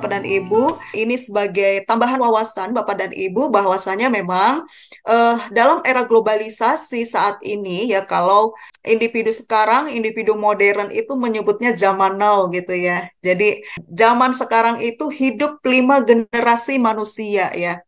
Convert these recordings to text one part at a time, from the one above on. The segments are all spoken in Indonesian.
Bapak dan Ibu, ini sebagai tambahan wawasan Bapak dan Ibu bahwasanya memang uh, dalam era globalisasi saat ini ya kalau individu sekarang, individu modern itu menyebutnya zaman now gitu ya. Jadi zaman sekarang itu hidup lima generasi manusia ya.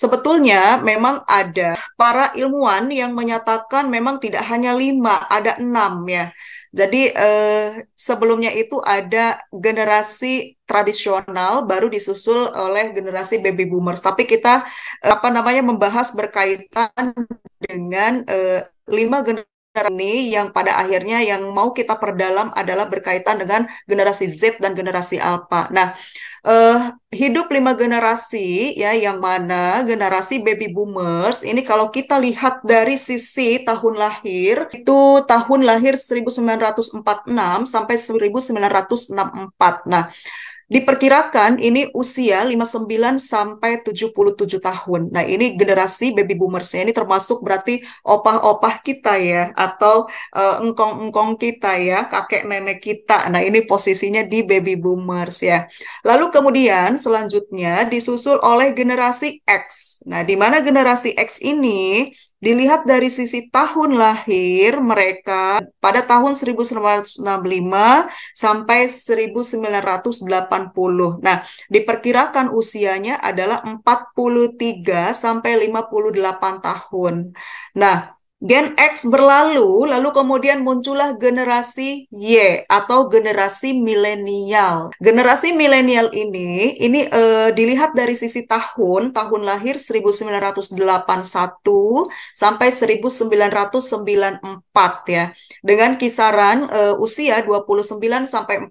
Sebetulnya memang ada para ilmuwan yang menyatakan memang tidak hanya lima, ada enam ya. Jadi eh, sebelumnya itu ada generasi tradisional, baru disusul oleh generasi baby boomers. Tapi kita eh, apa namanya membahas berkaitan dengan eh, lima generasi ini yang pada akhirnya yang mau kita perdalam adalah berkaitan dengan generasi Z dan generasi Alpha. Nah, eh, hidup lima generasi ya yang mana generasi baby boomers ini kalau kita lihat dari sisi tahun lahir itu tahun lahir 1946 sampai 1964. Nah, Diperkirakan ini usia 59 sampai 77 tahun. Nah, ini generasi baby boomers ini termasuk berarti opah-opah kita ya atau engkong eh, engkong-engkong kita ya, kakek nenek kita. Nah, ini posisinya di baby boomers ya. Lalu kemudian selanjutnya disusul oleh generasi X. Nah, di mana generasi X ini Dilihat dari sisi tahun lahir mereka pada tahun 1965 sampai 1980. Nah, diperkirakan usianya adalah 43 sampai 58 tahun. Nah, Gen X berlalu, lalu kemudian muncullah generasi Y atau generasi milenial. Generasi milenial ini, ini uh, dilihat dari sisi tahun, tahun lahir 1981 sampai 1994 ya, dengan kisaran uh, usia 29 sampai 42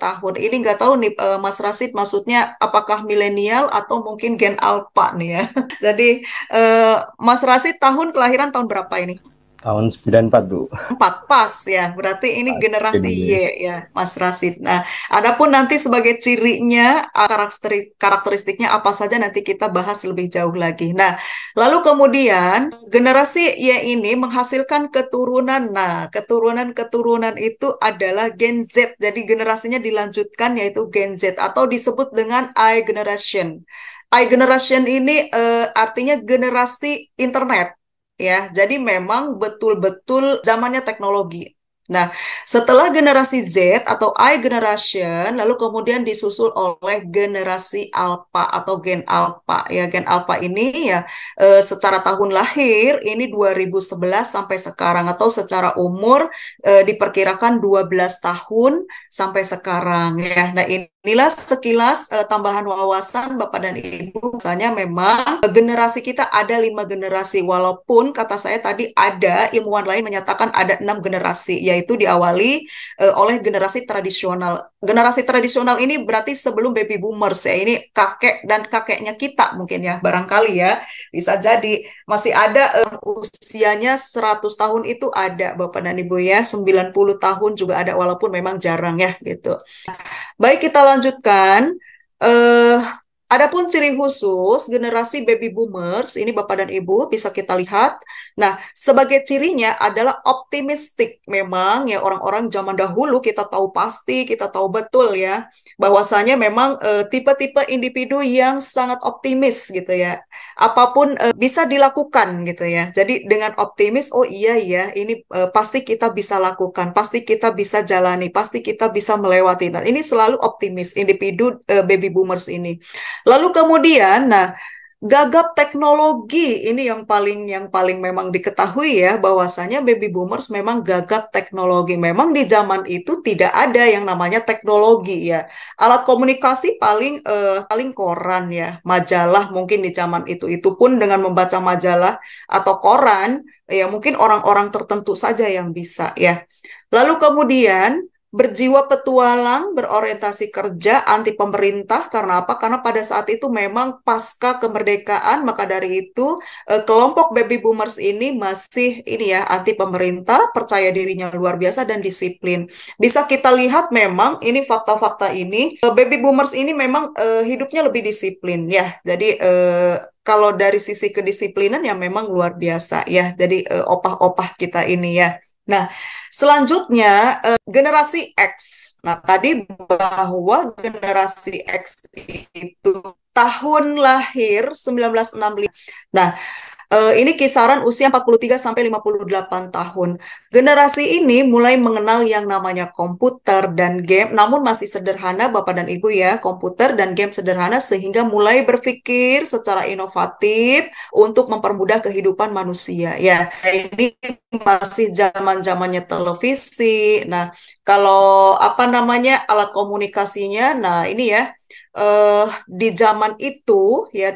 tahun. Ini nggak tahu nih uh, Mas Rasid maksudnya apakah milenial atau mungkin gen alpha nih ya. Jadi Mas Rasid tahun kelahiran tahun berapa? berapa ini? Tahun 94, Bu. 4 pas ya. Berarti ini pas generasi Y ya, Mas Rasid. Nah, adapun nanti sebagai cirinya ah, karakteristiknya apa saja nanti kita bahas lebih jauh lagi. Nah, lalu kemudian generasi Y ini menghasilkan keturunan. Nah, keturunan-keturunan itu adalah Gen Z. Jadi generasinya dilanjutkan yaitu Gen Z atau disebut dengan I generation. I generation ini uh, artinya generasi internet ya. Jadi memang betul-betul zamannya teknologi. Nah, setelah generasi Z atau I generation, lalu kemudian disusul oleh generasi alpha atau gen alpha. Ya, gen alpha ini ya e, secara tahun lahir ini 2011 sampai sekarang atau secara umur e, diperkirakan 12 tahun sampai sekarang ya. Nah, Inilah sekilas uh, tambahan wawasan Bapak dan Ibu. Misalnya memang generasi kita ada lima generasi, walaupun kata saya tadi ada ilmuwan lain menyatakan ada enam generasi, ya yaitu diawali uh, oleh generasi tradisional. Generasi tradisional ini berarti sebelum baby boomers ya, ini kakek dan kakeknya kita mungkin ya, barangkali ya. Bisa jadi masih ada uh, usianya 100 tahun itu ada Bapak dan Ibu ya, 90 tahun juga ada walaupun memang jarang ya gitu. Baik kita lanjutkan. Uh, Adapun ciri khusus generasi baby boomers, ini Bapak dan Ibu bisa kita lihat. Nah, sebagai cirinya adalah optimistik. Memang ya orang-orang zaman dahulu kita tahu pasti, kita tahu betul ya bahwasanya memang eh, tipe-tipe uh, individu yang sangat optimis gitu ya. Apapun uh, bisa dilakukan gitu ya. Jadi dengan optimis, oh iya ya, ini uh, pasti kita bisa lakukan, pasti kita bisa jalani, pasti kita bisa melewati. Nah, ini selalu optimis individu baby boomers ini. Lalu kemudian, nah gagap teknologi ini yang paling yang paling memang diketahui ya bahwasanya baby boomers memang gagap teknologi. Memang di zaman itu tidak ada yang namanya teknologi ya. Alat komunikasi paling eh, paling koran ya, majalah mungkin di zaman itu itu pun dengan membaca majalah atau koran ya mungkin orang-orang tertentu saja yang bisa ya. Lalu kemudian berjiwa petualang, berorientasi kerja, anti pemerintah. Karena apa? Karena pada saat itu memang pasca kemerdekaan, maka dari itu eh, kelompok baby boomers ini masih ini ya anti pemerintah, percaya dirinya luar biasa dan disiplin. Bisa kita lihat memang ini fakta-fakta ini eh, baby boomers ini memang eh, hidupnya lebih disiplin ya. Jadi eh, kalau dari sisi kedisiplinan ya memang luar biasa ya. Jadi eh, opah-opah kita ini ya. Nah, selanjutnya uh, generasi X. Nah, tadi bahwa generasi X itu tahun lahir 1965. Nah, uh, ini kisaran usia 43 sampai 58 tahun. Generasi ini mulai mengenal yang namanya komputer dan game, namun masih sederhana Bapak dan Ibu ya, komputer dan game sederhana sehingga mulai berpikir secara inovatif untuk mempermudah kehidupan manusia. Ya, ini masih zaman-zamannya televisi. Nah, kalau apa namanya alat komunikasinya, nah ini ya uh, di zaman itu ya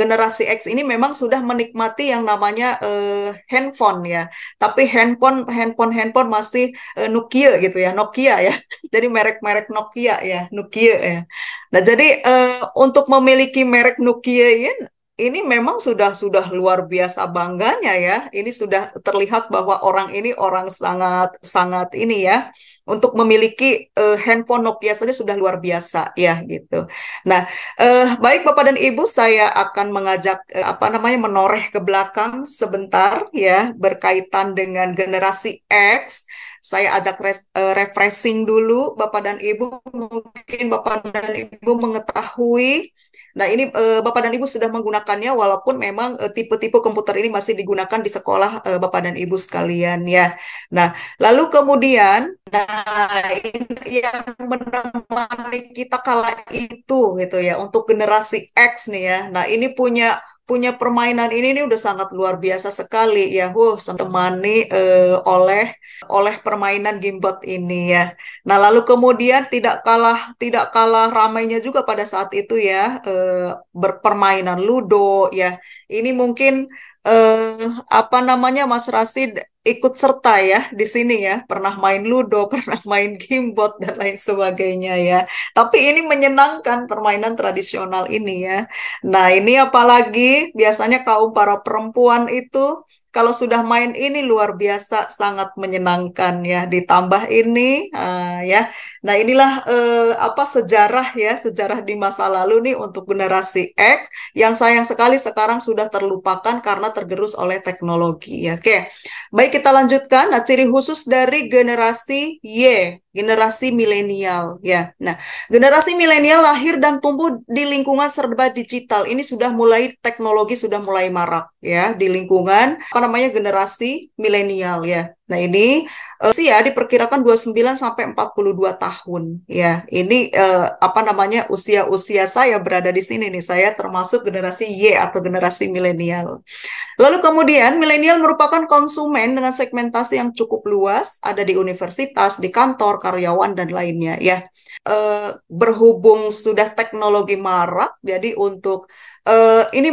generasi X ini memang sudah menikmati yang namanya uh, handphone ya. Tapi handphone handphone handphone masih uh, Nokia gitu ya, Nokia ya. Jadi merek-merek Nokia ya, Nokia ya. Nah, jadi uh, untuk memiliki merek Nokia ini ini memang sudah sudah luar biasa bangganya ya. Ini sudah terlihat bahwa orang ini orang sangat sangat ini ya untuk memiliki uh, handphone Nokia saja sudah luar biasa ya gitu. Nah, uh, baik Bapak dan Ibu saya akan mengajak uh, apa namanya menoreh ke belakang sebentar ya berkaitan dengan generasi X. Saya ajak res, uh, refreshing dulu Bapak dan Ibu mungkin Bapak dan Ibu mengetahui Nah, ini e, Bapak dan Ibu sudah menggunakannya walaupun memang eh, tipe-tipe e, komputer ini masih digunakan di sekolah e, Bapak dan Ibu sekalian ya. Nah, lalu kemudian nah ini yang menemani kita kala itu gitu ya untuk generasi X nih ya. Nah, ini punya punya permainan ini ini udah sangat luar biasa sekali ya, huh, temani eh, oleh oleh permainan gimbot ini ya. Nah lalu kemudian tidak kalah tidak kalah ramainya juga pada saat itu ya eh, berpermainan ludo ya. Ini mungkin eh, apa namanya Mas Rasid ikut serta ya di sini ya pernah main ludo pernah main gimbot dan lain sebagainya ya tapi ini menyenangkan permainan tradisional ini ya nah ini apalagi biasanya kaum para perempuan itu kalau sudah main ini luar biasa sangat menyenangkan ya ditambah ini uh, ya nah inilah uh, apa sejarah ya sejarah di masa lalu nih untuk generasi X yang sayang sekali sekarang sudah terlupakan karena tergerus oleh teknologi. Ya. Oke, baik kita lanjutkan. Nah, ciri khusus dari generasi Y, generasi milenial. Ya, nah generasi milenial lahir dan tumbuh di lingkungan serba digital. Ini sudah mulai teknologi sudah mulai marak ya di lingkungan apa namanya generasi milenial ya. Nah, ini uh, sih ya diperkirakan 29 sampai 42 tahun ya. Ini uh, apa namanya usia-usia saya berada di sini nih. Saya termasuk generasi Y atau generasi milenial. Lalu kemudian milenial merupakan konsumen dengan segmentasi yang cukup luas, ada di universitas, di kantor, karyawan dan lainnya ya. Uh, berhubung sudah teknologi marak jadi untuk uh, ini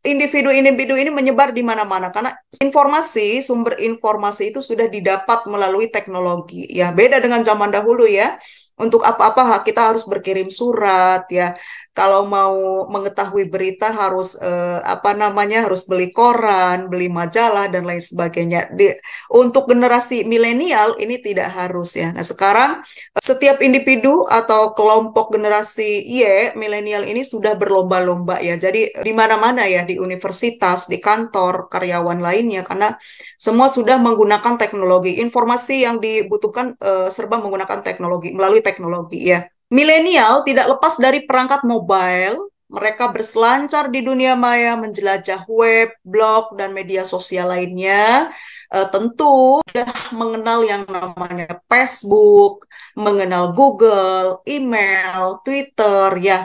individu-individu ini menyebar di mana-mana karena informasi sumber informasi itu sudah didapat melalui teknologi ya beda dengan zaman dahulu ya untuk apa-apa kita harus berkirim surat ya. Kalau mau mengetahui berita harus eh, apa namanya harus beli koran, beli majalah dan lain sebagainya. Di, untuk generasi milenial ini tidak harus ya. Nah sekarang eh, setiap individu atau kelompok generasi Y milenial ini sudah berlomba-lomba ya. Jadi di mana-mana ya di universitas, di kantor, karyawan lainnya karena semua sudah menggunakan teknologi. Informasi yang dibutuhkan eh, serba menggunakan teknologi melalui teknologi ya. Milenial tidak lepas dari perangkat mobile, mereka berselancar di dunia maya menjelajah web, blog, dan media sosial lainnya uh, tentu sudah mengenal yang namanya Facebook, mengenal Google, email, Twitter, ya.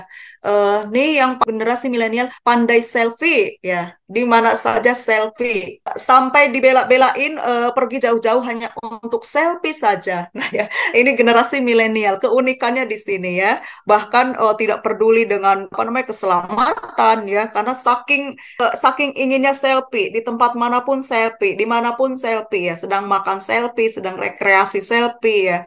Uh, nih yang generasi milenial pandai selfie, ya. Di mana saja selfie, sampai dibela-belain uh, eh, pergi jauh-jauh hanya untuk selfie saja. Nah, ya, ini generasi milenial. Keunikannya di sini ya, bahkan uh, tidak peduli dengan apa namanya keselamatan, ya, karena saking uh, saking inginnya selfie di tempat manapun selfie, dimanapun selfie ya, sedang makan selfie, sedang rekreasi selfie ya,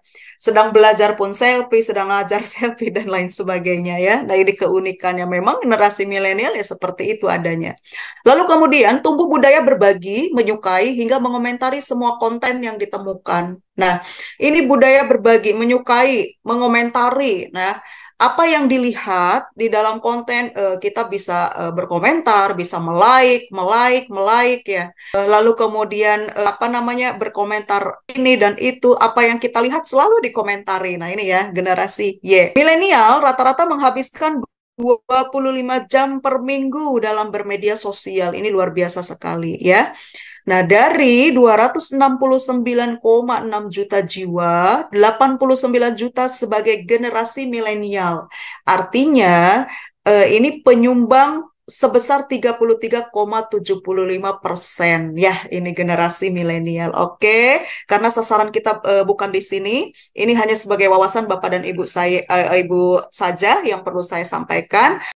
sedang belajar pun selfie, sedang ngajar selfie dan lain sebagainya ya. Nah ini keunikannya memang generasi milenial ya seperti itu adanya. Lalu kemudian tumbuh budaya berbagi, menyukai hingga mengomentari semua konten yang ditemukan. Nah, ini budaya berbagi, menyukai, mengomentari. Nah, apa yang dilihat di dalam konten uh, kita bisa uh, berkomentar, bisa melaik, melaik, melaik ya. Uh, lalu kemudian uh, apa namanya berkomentar ini dan itu, apa yang kita lihat selalu dikomentari. Nah, ini ya generasi Y. Milenial rata-rata menghabiskan 25 jam per minggu dalam bermedia sosial. Ini luar biasa sekali ya. Nah, dari 269,6 juta jiwa, 89 juta sebagai generasi milenial. Artinya, eh, ini penyumbang sebesar 33,75 persen ya ini generasi milenial oke karena sasaran kita eh, bukan di sini ini hanya sebagai wawasan bapak dan ibu saya eh, ibu saja yang perlu saya sampaikan